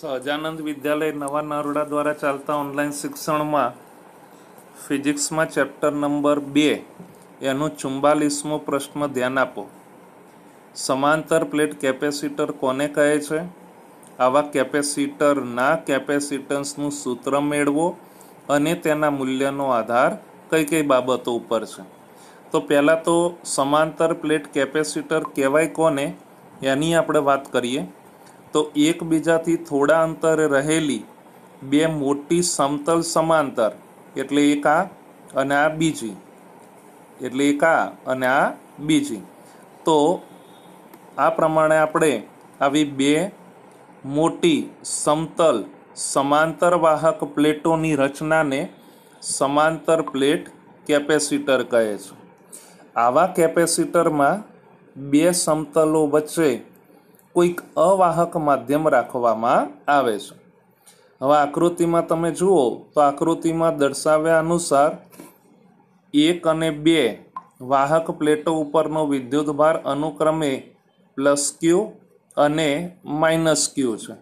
સહજાનંદ વિદ્યાલય નવા નરોડા દ્વારા ચાલતા ઓનલાઈન શિક્ષણમાં ફિઝિક્સમાં ચેપ્ટર નંબર બે એનું ચુંબાલીસમો પ્રશ્ન ધ્યાન આપો સમાંતર પ્લેટ કેપેસિટર કોને કહે છે આવા કેપેસિટરના કેપેસિટન્સનું સૂત્ર મેળવો અને તેના મૂલ્યનો આધાર કઈ કઈ બાબતો ઉપર છે તો પહેલાં તો સમાંતર પ્લેટ કેપેસિટર કહેવાય કોને એની આપણે વાત કરીએ તો એકબીજાથી થોડા અંતરે રહેલી બે મોટી સમતલ સમાંતર એટલે એક આ અને આ બીજી એટલે એક આ અને આ બીજી તો આ પ્રમાણે આપણે આવી બે મોટી સમતલ સમાંતર વાહક પ્લેટોની રચનાને સમાંતર પ્લેટ કેપેસિટર કહે છે આવા કેપેસિટરમાં બે સમતલો વચ્ચે કોઈક અવાહક માધ્યમ રાખવામાં આવે છે હવે આકૃતિમાં તમે જુઓ તો આકૃતિમાં દર્શાવ્યા અનુસાર એક અને બે વાહક પ્લેટો ઉપરનો વિદ્યુતભાર અનુક્રમે પ્લસ ક્યુ અને માઇનસ ક્યુ છે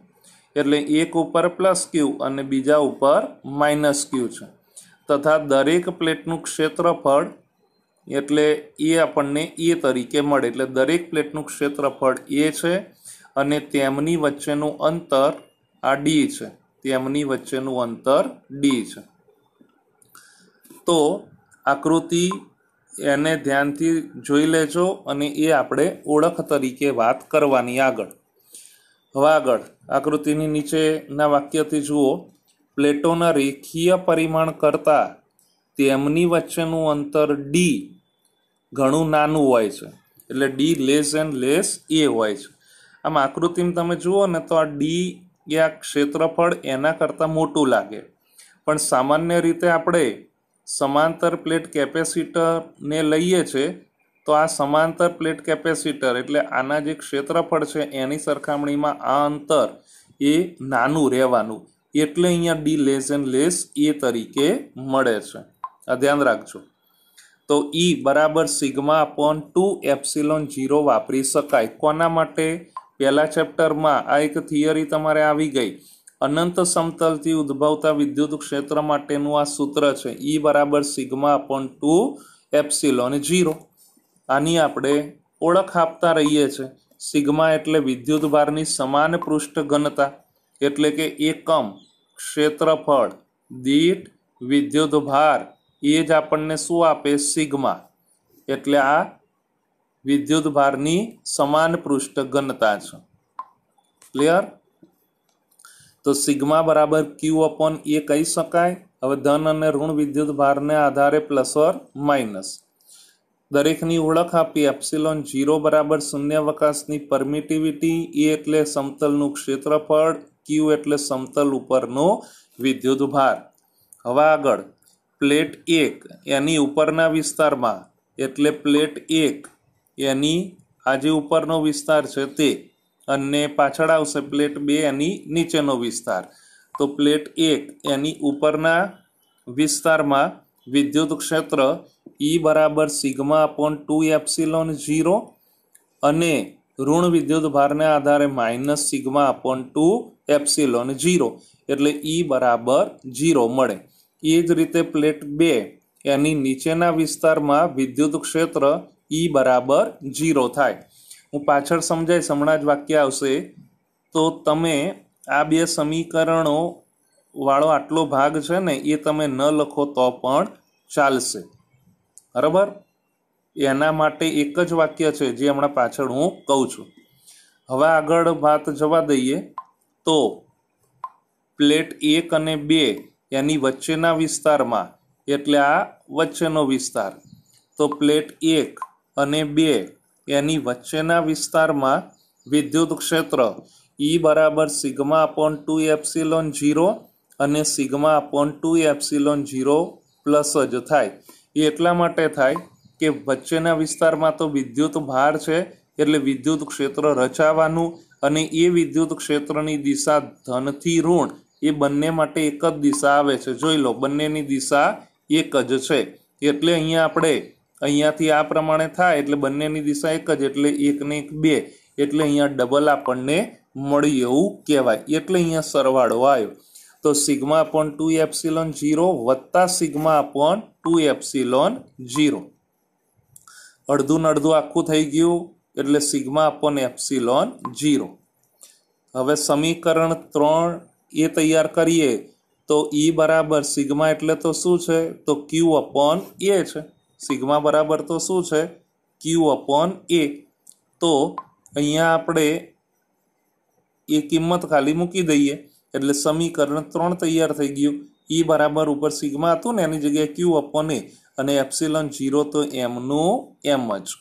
એટલે એક ઉપર પ્લસ ક્યુ અને બીજા ઉપર માઇનસ ક્યુ છે તથા દરેક પ્લેટનું ક્ષેત્રફળ એટલે એ આપણને એ તરીકે મળે એટલે દરેક પ્લેટનું ક્ષેત્રફળ એ છે અને તેમની વચ્ચેનું અંતર આ ડી છે તેમની વચ્ચેનું અંતર ડી છે તો આકૃતિ એને ધ્યાનથી જોઈ લેજો અને એ આપણે ઓળખ તરીકે વાત કરવાની આગળ હવે આગળ આકૃતિની નીચેના વાક્યથી જુઓ પ્લેટોના રેખીય પરિમાણ કરતાં તેમની વચ્ચેનું અંતર ડી ઘણું નાનું હોય છે એટલે D less and less A હોય છે આમ આકૃતિમાં તમે જુઓ ને તો આ ડી આ ક્ષેત્રફળ એના કરતાં મોટું લાગે પણ સામાન્ય રીતે આપણે સમાંતર પ્લેટ કેપેસિટરને લઈએ છે તો આ સમાંતર પ્લેટ કેપેસિટર એટલે આના જે ક્ષેત્રફળ છે એની સરખામણીમાં આ અંતર એ નાનું રહેવાનું એટલે અહીંયા D less and less A તરીકે મળે છે આ ધ્યાન રાખજો તો ઈ e બરાબર sigma upon two epsilon zero વાપરી શકાય કોના માટે પહેલા ચેપ્ટરમાં આ એક થિયરી તમારે આવી ગઈ અનંત સમતલથી ઉદ્ભવતા વિદ્યુત ક્ષેત્ર માટેનું આ સૂત્ર છે ઈ e બરાબર sigma upon two epsilon zero આની આપણે ઓળખ આપતા રહીએ છીએ સિગ્મા એટલે વિદ્યુત ભારની સમાન પૃષ્ઠ ઘનતા એટલે કે એકમ ક્ષેત્રફળ દીઠ વિદ્યુત ભાર એ જ આપણને શું આપે સિગ્મા એટલે આ વિદ્યુત ભારની સમાન પૃષ્ઠ ઘનતા છે ક્લિયર તો સિગ્મા બરાબર ક્યુ અપોન એ કહી શકાય હવે ધન અને ઋણ વિદ્યુત ભારને આધારે પ્લસ ઓર માઇનસ દરેકની ઓળખ આપી એપ્સિલોન જીરો બરાબર શૂન્ય પરમિટિવિટી એ e એટલે સમતલનું ક્ષેત્રફળ ક્યુ એટલે સમતલ ઉપરનો વિદ્યુત ભાર હવે આગળ પ્લેટ એક એની ઉપરના વિસ્તારમાં એટલે પ્લેટ એક એની આજે ઉપરનો વિસ્તાર છે તે અને પાછળ આવશે પ્લેટ બે એની નીચેનો વિસ્તાર તો પ્લેટ એક એની ઉપરના વિસ્તારમાં વિદ્યુત ક્ષેત્ર ઈ e બરાબર sigma upon two epsilon zero અને ઋણ વિદ્યુત ભારને આધારે minus sigma upon two epsilon zero એટલે ઈ e બરાબર ઝીરો મળે એ જ રીતે પ્લેટ બે એની નીચેના વિસ્તારમાં વિદ્યુત ક્ષેત્ર ઈ બરાબર જીરો થાય હું પાછળ સમજાઈશ હમણાં જ વાક્ય આવશે તો તમે આ બે સમીકરણો વાળો આટલો ભાગ છે ને એ તમે ન લખો તો પણ ચાલશે બરાબર એના માટે એક જ વાક્ય છે જે હમણાં પાછળ હું કહું છું હવે આગળ વાત જવા દઈએ તો પ્લેટ એક અને બે એની વચ્ચેના વિસ્તારમાં એટલે આ વચ્ચેનો વિસ્તાર તો પ્લેટ એક અને બે એની વચ્ચેના વિસ્તારમાં વિદ્યુત ક્ષેત્ર ઈ e બરાબર sigma upon two epsilon zero અને sigma upon two epsilon zero plus જ થાય એ એટલા માટે થાય કે વચ્ચેના વિસ્તારમાં તો વિદ્યુત ભાર છે એટલે વિદ્યુત ક્ષેત્ર રચાવાનું અને એ વિદ્યુત ક્ષેત્રની દિશા ધનથી ઋણ એ બંને માટે એક જ દિશા આવે છે જોઈ લો બંનેની દિશા એક જ છે એટલે અહીંયા આપણે અહીંયાથી આ પ્રમાણે થાય એટલે બંનેની દિશા એક જ એટલે એક ને એક બે એટલે અહીંયા ડબલ આપણને મળી એવું કહેવાય એટલે અહીંયા સરવાળો આવ્યો તો સિગ્મા પણ ટુ એપ્સિલોન જીરો વત્તા sigma upon two epsilon zero અડધું ને અડધું આખું થઈ ગયું એટલે સિગ્મા અપોન એપ્સિલોન જીરો હવે સમીકરણ ત્રણ એ તૈયાર કરીએ તો ઈ બરાબર સિગ્મા એટલે તો શું છે તો ક્યુ અપોન એ છે સિગ્મા બરાબર તો શું છે ક્યુ અપોન એ તો અહીંયા આપણે એ કિંમત ખાલી મૂકી દઈએ એટલે સમીકરણ ત્રણ તૈયાર થઈ ગયું ઈ e બરાબર ઉપર સિગ્મા હતું ને એની જગ્યાએ ક્યુ અપોન એ અને એપ્સિલોન જીરો તો એમનું એમ જ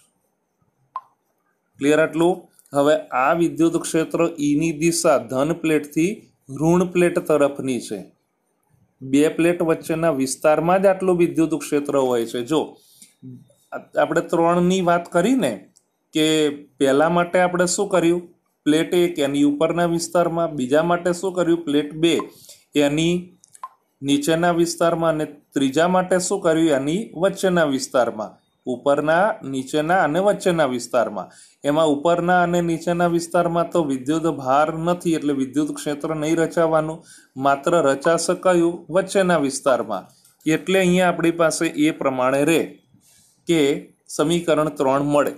ક્લિયર આટલું હવે આ વિદ્યુત ક્ષેત્ર ઈની e દિશા ધન પ્લેટથી ઋણ પ્લેટ તરફની છે બે પ્લેટ વચ્ચેના વિસ્તારમાં જ આટલું વિદ્યુત ક્ષેત્ર હોય છે જો આપણે ત્રણની વાત કરીને કે પહેલાં માટે આપણે શું કર્યું પ્લેટ એક એની ઉપરના વિસ્તારમાં બીજા માટે શું કર્યું પ્લેટ બે એની નીચેના વિસ્તારમાં અને ત્રીજા માટે શું કર્યું એની વચ્ચેના વિસ્તારમાં ઉપરના નીચેના અને વચ્ચેના વિસ્તારમાં એમાં ઉપરના અને નીચેના વિસ્તારમાં તો વિદ્યુત ભાર નથી એટલે વિદ્યુત ક્ષેત્ર નહીં રચાવાનું માત્ર રચાશે કયું વચ્ચેના વિસ્તારમાં એટલે અહીંયા આપણી પાસે એ પ્રમાણે રહે કે સમીકરણ ત્રણ મળે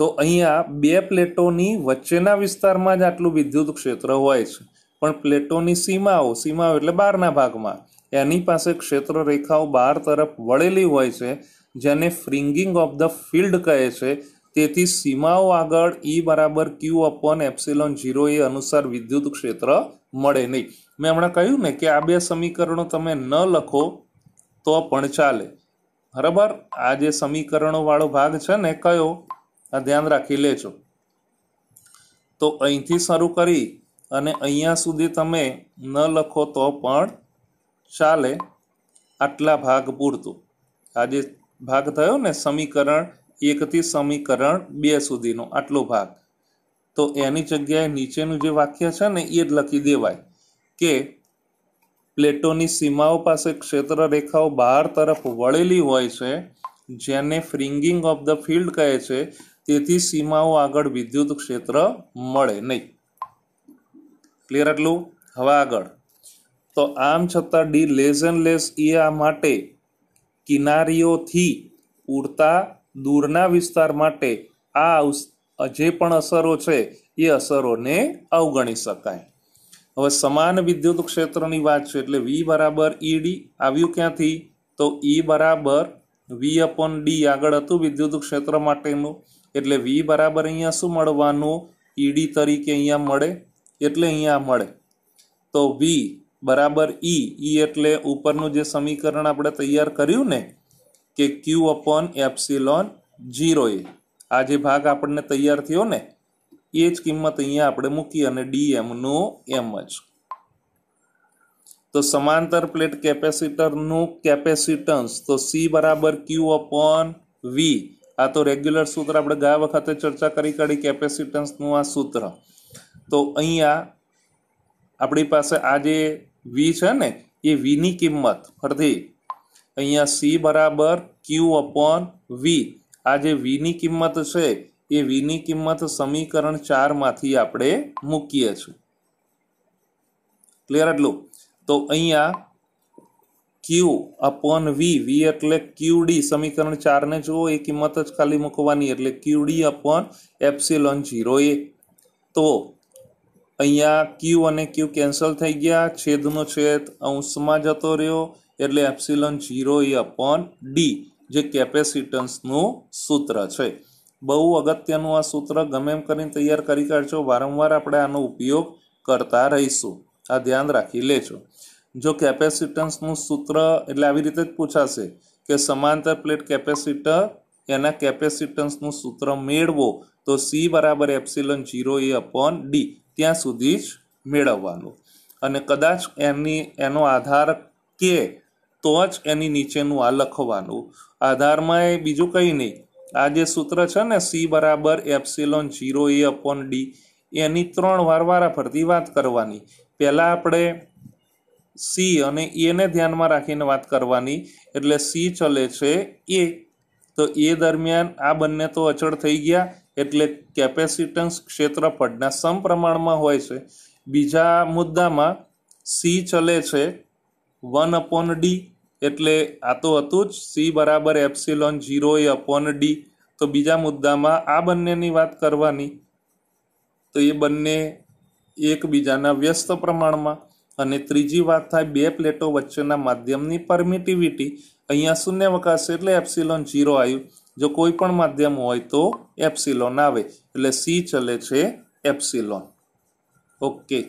તો અહીંયા બે પ્લેટોની વચ્ચેના વિસ્તારમાં જ આટલું વિદ્યુત ક્ષેત્ર હોય છે પણ પ્લેટોની સીમાઓ સીમાઓ એટલે બહારના ભાગમાં એની પાસે ક્ષેત્ર રેખાઓ બહાર તરફ વળેલી હોય છે જેને ફ્રિંગિંગ ઓફ ધ ફિલ્ડ કહે છે તેથી સીમાઓ આગળ ઈ e બરાબર Q upon epsilon zero A અનુસાર વિદ્યુત ક્ષેત્ર મળે નહીં મેં હમણાં કહ્યું ને કે આ બે સમીકરણો તમે ન લખો તો પણ ચાલે બરાબર આ જે સમીકરણોવાળો ભાગ છે ને કયો આ ધ્યાન રાખી લેજો તો અહીંથી શરૂ કરી અને અહીંયા સુધી તમે ન લખો તો પણ ચાલે આટલા ભાગ પૂરતું આ જે ભાગ થયો ને સમીકરણ એકથી સમીકરણ બે સુધીનો આટલો ભાગ તો એની જગ્યાએ નીચેનું જે વાક્ય છે ને એ જ લખી દેવાય કે પ્લેટોની સીમાઓ પાસે ક્ષેત્ર રેખાઓ બહાર તરફ વળેલી હોય છે જેને ફ્રિંગિંગ ઓફ ધ ફિલ્ડ કહે છે તેથી સીમાઓ આગળ વિદ્યુત ક્ષેત્ર મળે નહીં ક્લિયર એટલું હવે આગળ તો આમ છતાં D less and less A આ માટે કિનારીઓથી પૂરતા દૂરના વિસ્તાર માટે આ જે પણ અસરો છે એ અસરોને અવગણી શકાય હવે સમાન વિદ્યુત ક્ષેત્રની વાત છે એટલે વી બરાબર ઈડી e આવ્યું ક્યાંથી તો ઈ e બરાબર વી અપોન ડી આગળ હતું વિદ્યુત ક્ષેત્ર માટેનું એટલે વી બરાબર અહીંયા શું મળવાનું ઈડી e તરીકે અહીંયા મળે એટલે અહીંયા મળે તો વી બરાબર ઈ ઈ એટલે ઉપરનું જે સમીકરણ આપણે તૈયાર કર્યું ને કે Q upon epsilon zero A આ જે ભાગ આપણને તૈયાર થયો ને એ જ કિંમત અહીંયા આપણે મૂકી અને ડી એમનો એમ જ તો સમાંતર પ્લેટ કેપેસિટરનું કેપેસિટન્સ તો સી બરાબર ક્યુ અપોન વી આ તો રેગ્યુલર સૂત્ર આપણે ગયા વખતે ચર્ચા કરી કાઢી કેપેસિટન્સનું આ સૂત્ર તો અહીંયા આપણી પાસે આ જે વી છે ને એ વીની કિંમત ફરીથી અહીંયા સી બરાબર ક્યુ અપોન વી આ જે વીની કિંમત છે એ વીની કિંમત સમીકરણ ચારમાંથી આપણે મૂકીએ છીએ ક્લિયર આટલું તો અહીંયા ક્યુ અપોન વી વી એટલે ક્યુડી સમીકરણ ચારને જુઓ એ કિંમત જ ખાલી મૂકવાની એટલે Q D upon epsilon zero A તો અહીંયા ક્યુ અને ક્યુ કેન્સલ થઈ ગયા છેદનો છેદ અંશમાં જતો રહ્યો એટલે epsilon zero A upon D જે કેપેસિટન્સનું સૂત્ર છે બહુ અગત્યનું આ સૂત્ર ગમે એમ કરીને તૈયાર કરી કાઢજો વારંવાર આપણે આનો ઉપયોગ કરતા રહીશું આ ધ્યાન રાખી લેજો જો કેપેસિટન્સનું સૂત્ર એટલે આવી રીતે જ પૂછાશે કે સમાંતર પ્લેટ કેપેસિટર એના કેપેસિટન્સનું સૂત્ર મેળવો તો સી બરાબર epsilon zero A upon D ત્યાં સુધી જ મેળવવાનું અને કદાચ એની એનો આધાર કે તો જ એની નીચેનું આ લખવાનું આધારમાં એ બીજું કંઈ નહીં આ જે સૂત્ર છે ને સી બરાબર epsilon zero A upon D એની ત્રણ વારવારા ફરતી વાત કરવાની પહેલાં આપણે સી અને એને ધ્યાનમાં રાખીને વાત કરવાની એટલે સી ચલે છે એ તો એ દરમિયાન આ બંને તો અચળ થઈ ગયા એટલે કેપેસિટન્સ ક્ષેત્રફળના સમપ્રમાણમાં હોય છે બીજા મુદ્દામાં સી ચલે છે વન અપોન ડી એટલે આ તો હતું જ સી બરાબર epsilon zero A upon D તો બીજા મુદ્દામાં આ બંનેની વાત કરવાની તો એ બંને એકબીજાના વ્યસ્ત પ્રમાણમાં અને ત્રીજી વાત થાય બે પ્લેટો વચ્ચેના માધ્યમની પરમિટિવિટી અહીંયા શૂન્યાવકાશ એટલે એપ્સિલોન જીરો આવ્યું જો કોઈ પણ માધ્યમ હોય તો એપ્સિલોન આવે એટલે સી ચલે છે એપ્સિલોન ઓકે